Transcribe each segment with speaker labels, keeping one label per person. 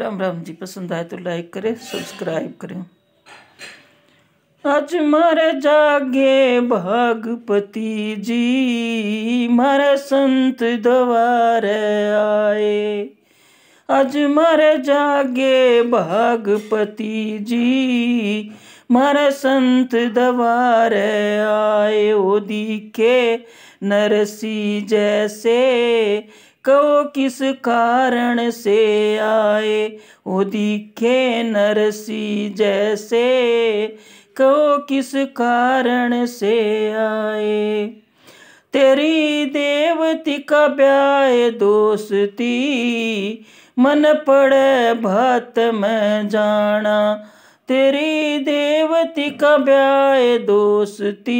Speaker 1: राम राम जी पसंद आए तो लाइक करें सब्सक्राइब करें आज मारे जागे भगपति जी मारे संत द्वारे आए आज मारे जागे भगपति जी मारे संत द्वारे आए ओ दिखे नरसी जैसे कहो किस कारण से आए वो दिखे नरसी जैसे कहो किस कारण से आए तेरी देवती का ब्याह दोस्ती मन पड़े भात में जाना तेरी देवती का ब्याय दोस्ती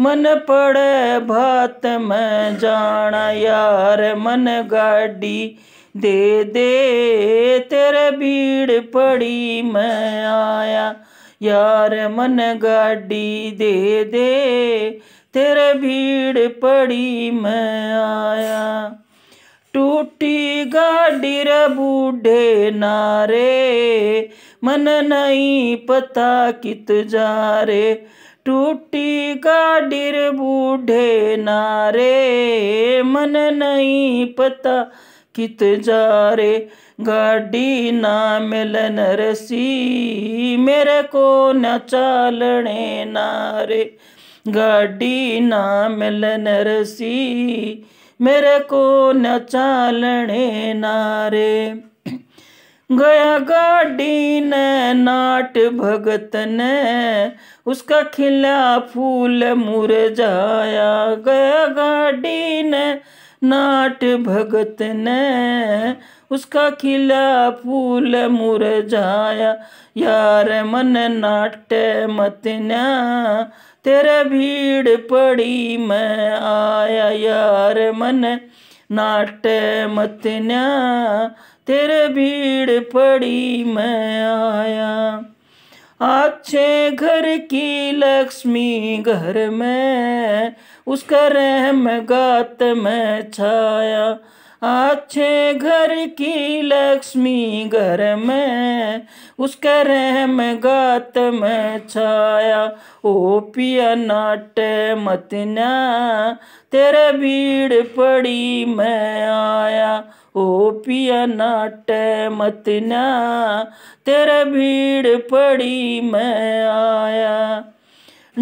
Speaker 1: मन पड़े भात मैं जाना यार मन गाड़ी दे दे तेरे भीड़ पड़ी मैं आया यार मन गाड़ी दे दे तेरे भीड़ पड़ी मैं आया टूटी गाड़ी रे बूढ़े नारे मन नहीं पता कित जा रे टूटी गाडिर बूढ़े नारे मन नहीं पता कित जा रे गाड़ी ना मिलन रसी मेरे को न चालने नारे गाड़ी ना मिलन रसी मेरे को न चालने नारे गया गाड़ी ने नाट भगत ने उसका खिला फूल मुर जाया गया गाड़ी ने नाट भगत ने उसका खिला फूल मुर जाया यार मन नाट मत ना तेरे भीड़ पड़ी मैं आया यार मन नाट मत ना तेरे भीड़ पड़ी मैं आया अच्छे घर की लक्ष्मी घर में उसका रहम गात में छाया अच्छे घर की लक्ष्मी घर में उसका रहम गात में छाया ओ पिया नाट मतना तेरे भीड़ पड़ी मैं आया ओ पिया नाट मतना तेरे भीड़ पड़ी मैं आया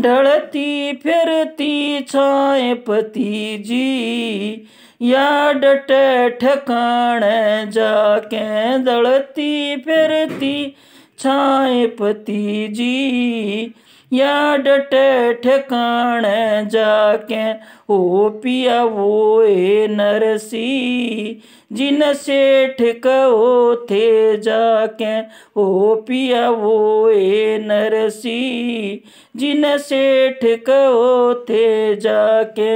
Speaker 1: ढलती फिरती छाए पति जी या डट ठकाण जाके दलती फिरती छाए पति जी या डटे ठिकाण जाके ओ पिया वो ए नरसी जिन सेठ कहो थे जाके ओ पिया वो ए नरसी जिन सेठ कहो थे जाके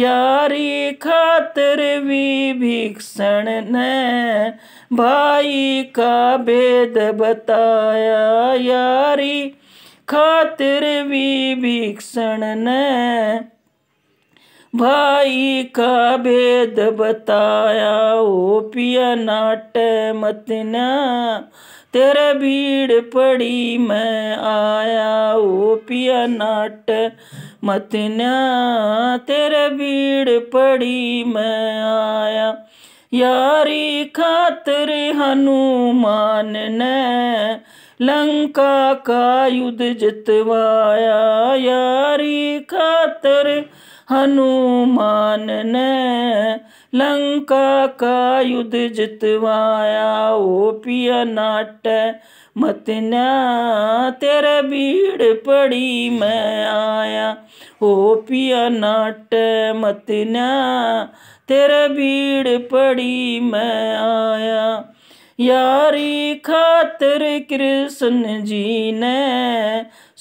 Speaker 1: यारी खातर भी भिक्षण ने भाई का भेद बताया यारी खातिर भी भीक्षण ने भाई का भेद बताया ओ पिया नाट मत ना तेरे भीड़ पड़ी मैं आया ओ पिया नाट मत ना तेरे भीड़ पड़ी मैं आया यारी खातर हनुमान ने लंका का युद्ध जितवाया यारी खातर हनुमान ने लंका का युद्ध जितवाया ओ पिया नाट मतना तेरे भीड़ पड़ी मैं आया ओ पिया नाट मतना तेरे भीड़ पड़ी मैं आया यारी खातिर कृष्ण जी ने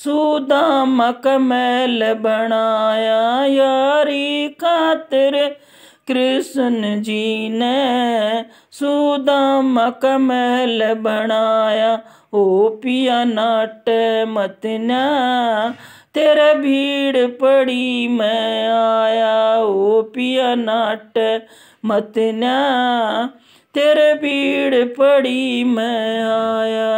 Speaker 1: सुदामक महल बनाया यारी खातिर कृष्ण जी ने सुदाम कमल बनाया ओ पिया नाट मतना तेरे भीड़ पड़ी मैं आया ओ पिया नाट मतना तेरे भीड़ पड़ी मैं आया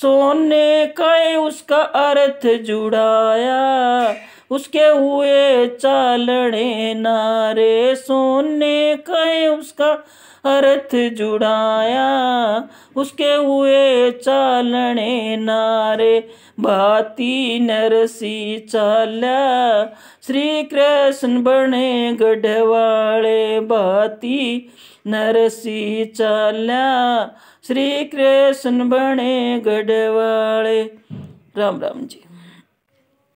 Speaker 1: सोने का उसका अर्थ जुड़ाया उसके हुए चालड़े नारे सोने कहे उसका अर्थ जुड़ाया उसके हुए चालणे नारे भाती नरसी चाला श्री कृष्ण बने गढ़वाड़े भाती नरसी चाला श्री कृष्ण बने गढ़वाड़े राम राम जी